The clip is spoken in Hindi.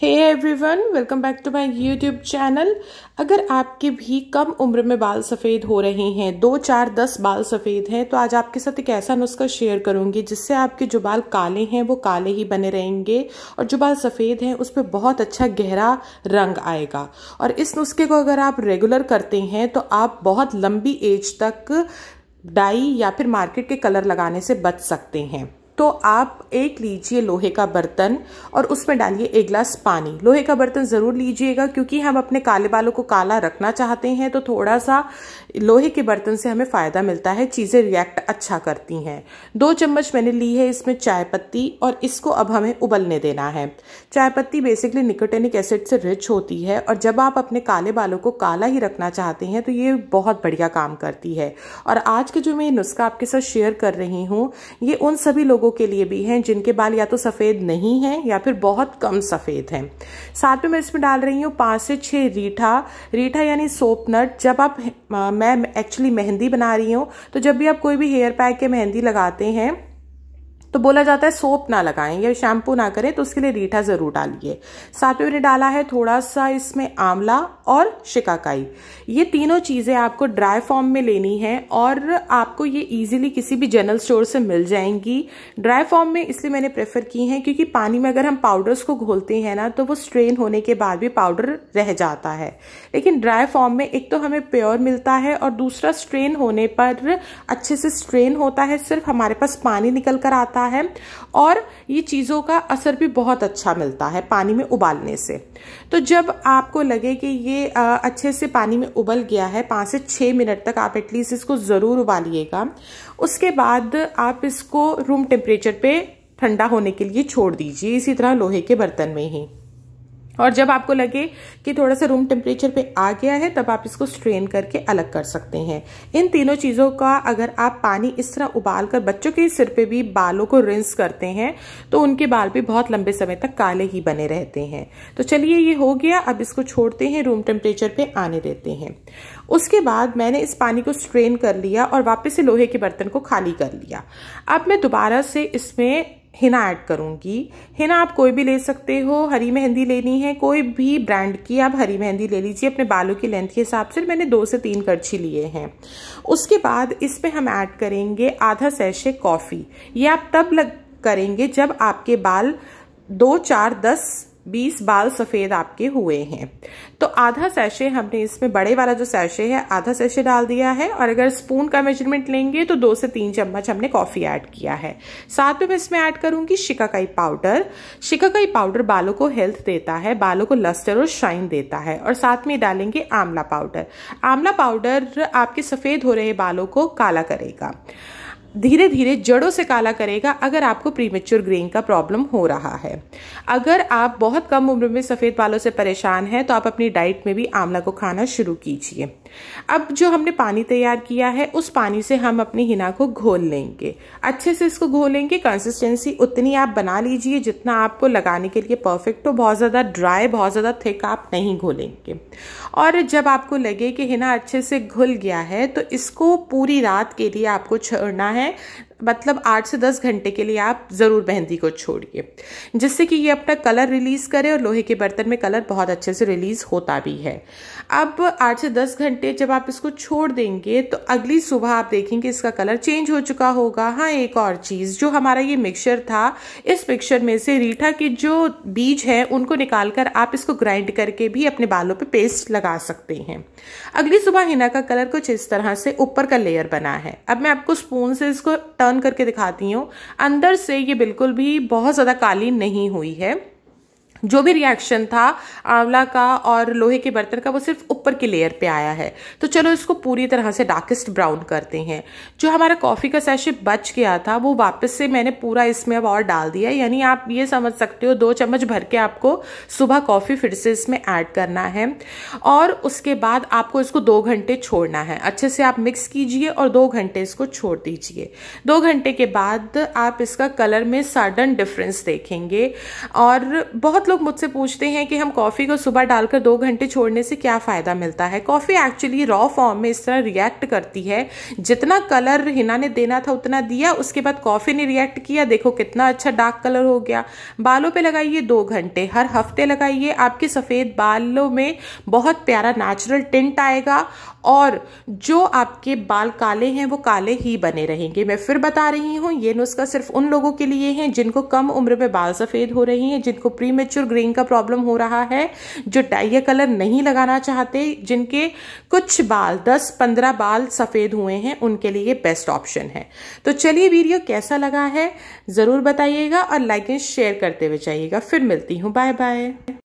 Hey everyone welcome back to my YouTube channel अगर आपके भी कम उम्र में बाल सफ़ेद हो रहे हैं दो चार दस बाल सफ़ेद हैं तो आज आपके साथ एक ऐसा नुस्खा शेयर करूंगी जिससे आपके जो बाल काले हैं वो काले ही बने रहेंगे और जो बाल सफ़ेद हैं उस पर बहुत अच्छा गहरा रंग आएगा और इस नुस्खे को अगर आप रेगुलर करते हैं तो आप बहुत लंबी एज तक डाई या फिर मार्केट के कलर लगाने से बच सकते हैं तो आप एक लीजिए लोहे का बर्तन और उसमें डालिए एक गिलास पानी लोहे का बर्तन ज़रूर लीजिएगा क्योंकि हम अपने काले बालों को काला रखना चाहते हैं तो थोड़ा सा लोहे के बर्तन से हमें फ़ायदा मिलता है चीज़ें रिएक्ट अच्छा करती हैं दो चम्मच मैंने ली है इसमें चाय पत्ती और इसको अब हमें उबलने देना है चाय पत्ती बेसिकली निकोटेनिक एसिड से रिच होती है और जब आप अपने काले बालों को काला ही रखना चाहते हैं तो ये बहुत बढ़िया काम करती है और आज के जो मैं नुस्खा आपके साथ शेयर कर रही हूँ ये उन सभी लोगों लोगों के लिए भी हैं जिनके बाल या तो सफ़ेद नहीं हैं या फिर बहुत कम सफ़ेद हैं साथ में मैं इसमें डाल रही हूँ पाँच से छः रीठा रीठा यानी सोप नट जब आप आ, मैं एक्चुअली मेहंदी बना रही हूँ तो जब भी आप कोई भी हेयर पैक के मेहंदी लगाते हैं तो बोला जाता है सोप ना लगाएं या शैम्पू ना करें तो उसके लिए रीठा ज़रूर डालिए साथ में मैंने डाला है थोड़ा सा इसमें आंवला और शिकाकाई ये तीनों चीज़ें आपको ड्राई फॉर्म में लेनी है और आपको ये इजीली किसी भी जनरल स्टोर से मिल जाएंगी ड्राई फॉर्म में इसलिए मैंने प्रेफर की हैं क्योंकि पानी में अगर हम पाउडर्स को घोलते हैं ना तो वो स्ट्रेन होने के बाद भी पाउडर रह जाता है लेकिन ड्राई फॉर्म में एक तो हमें प्योर मिलता है और दूसरा स्ट्रेन होने पर अच्छे से स्ट्रेन होता है सिर्फ हमारे पास पानी निकल कर आता जाता है और ये चीज़ों का असर भी बहुत अच्छा मिलता है पानी में उबालने से तो जब आपको लगे कि ये अच्छे से पानी में उबल गया है पाँच से छः मिनट तक आप एटलीस्ट इसको ज़रूर उबालिएगा उसके बाद आप इसको रूम टेम्परेचर पर ठंडा होने के लिए छोड़ दीजिए इसी तरह लोहे के बर्तन में ही और जब आपको लगे कि थोड़ा सा रूम टेम्परेचर पे आ गया है तब आप इसको स्ट्रेन करके अलग कर सकते हैं इन तीनों चीज़ों का अगर आप पानी इस तरह उबाल कर बच्चों के सिर पे भी बालों को रिंस करते हैं तो उनके बाल भी बहुत लंबे समय तक काले ही बने रहते हैं तो चलिए ये हो गया अब इसको छोड़ते हैं रूम टेम्परेचर पर आने देते हैं उसके बाद मैंने इस पानी को स्ट्रेन कर लिया और वापस से लोहे के बर्तन को खाली कर लिया अब मैं दोबारा से इसमें हिना ऐड करूँगी हिना आप कोई भी ले सकते हो हरी मेहंदी लेनी है कोई भी ब्रांड की आप हरी मेहंदी ले लीजिए अपने बालों की लेंथ के हिसाब से मैंने दो से तीन करछी लिए हैं उसके बाद इस हम ऐड करेंगे आधा सैशे कॉफ़ी ये आप तब लग करेंगे जब आपके बाल दो चार दस बीस बाल सफ़ेद आपके हुए हैं तो आधा सैशे हमने इसमें बड़े वाला जो सैशे है आधा सैशे डाल दिया है और अगर स्पून का मेजरमेंट लेंगे तो दो से तीन चम्मच हमने कॉफ़ी ऐड किया है साथ में मैं इसमें ऐड करूंगी शिकाकाई पाउडर शिकाकाई पाउडर बालों को हेल्थ देता है बालों को लस्टर और शाइन देता है और साथ में डालेंगे आंवला पाउडर आंवला पाउडर आपके सफ़ेद हो रहे बालों को काला करेगा धीरे धीरे जड़ों से काला करेगा अगर आपको प्रीमेच्योर ग्रेइंग का प्रॉब्लम हो रहा है अगर आप बहुत कम उम्र में सफ़ेद बालों से परेशान हैं तो आप अपनी डाइट में भी आंवला को खाना शुरू कीजिए अब जो हमने पानी तैयार किया है उस पानी से हम अपनी हिना को घोल लेंगे अच्छे से इसको घोलेंगे कंसिस्टेंसी उतनी आप बना लीजिए जितना आपको लगाने के लिए परफेक्ट हो बहुत ज़्यादा ड्राई बहुत ज़्यादा थिक आप नहीं घोलेंगे और जब आपको लगे कि हिना अच्छे से घुल गया है तो इसको पूरी रात के लिए आपको छोड़ना है okay ¿eh? मतलब आठ से दस घंटे के लिए आप ज़रूर मेहंदी को छोड़िए जिससे कि ये अपना कलर रिलीज़ करे और लोहे के बर्तन में कलर बहुत अच्छे से रिलीज़ होता भी है अब आठ से दस घंटे जब आप इसको छोड़ देंगे तो अगली सुबह आप देखेंगे इसका कलर चेंज हो चुका होगा हाँ एक और चीज़ जो हमारा ये मिक्सचर था इस मिक्सर में से रीठा के जो बीज है उनको निकाल कर आप इसको ग्राइंड करके भी अपने बालों पे पेस्ट लगा सकते हैं अगली सुबह हिना का कलर कुछ इस तरह से ऊपर का लेयर बना है अब मैं आपको स्पून से इसको टर्न टर्न करके दिखाती हूँ अंदर से ये बिल्कुल भी बहुत ज़्यादा काली नहीं हुई है जो भी रिएक्शन था आंवला का और लोहे के बर्तन का वो सिर्फ ऊपर की लेयर पे आया है तो चलो इसको पूरी तरह से डार्केस्ट ब्राउन करते हैं जो हमारा कॉफ़ी का सैशे बच गया था वो वापस से मैंने पूरा इसमें अब और डाल दिया यानी आप ये समझ सकते हो दो चम्मच भर के आपको सुबह कॉफ़ी फिर से इसमें ऐड करना है और उसके बाद आपको इसको दो घंटे छोड़ना है अच्छे से आप मिक्स कीजिए और दो घंटे इसको छोड़ दीजिए दो घंटे के बाद आप इसका कलर में सडन डिफरेंस देखेंगे और बहुत लोग मुझसे पूछते हैं कि हम कॉफ़ी को सुबह डालकर दो घंटे छोड़ने से क्या फ़ायदा मिलता है कॉफ़ी एक्चुअली रॉ फॉर्म में इस तरह रिएक्ट करती है जितना कलर हिना ने देना था उतना दिया उसके बाद कॉफ़ी ने रिएक्ट किया देखो कितना अच्छा डार्क कलर हो गया बालों पर लगाइए दो घंटे हर हफ्ते लगाइए आपके सफ़ेद बालों में बहुत प्यारा नेचुरल टिंट आएगा और जो आपके बाल काले हैं वो काले ही बने रहेंगे मैं फिर बता रही हूँ ये नुस्खा सिर्फ उन लोगों के लिए है जिनको कम उम्र में बाल सफ़ेद हो रही हैं जिनको प्री मेच्योर ग्रेन का प्रॉब्लम हो रहा है जो डाइया कलर नहीं लगाना चाहते जिनके कुछ बाल दस पंद्रह बाल सफ़ेद हुए हैं उनके लिए बेस्ट ऑप्शन है तो चलिए वीडियो कैसा लगा है ज़रूर बताइएगा और लाइक एंड शेयर करते हुए जाइएगा फिर मिलती हूँ बाय बाय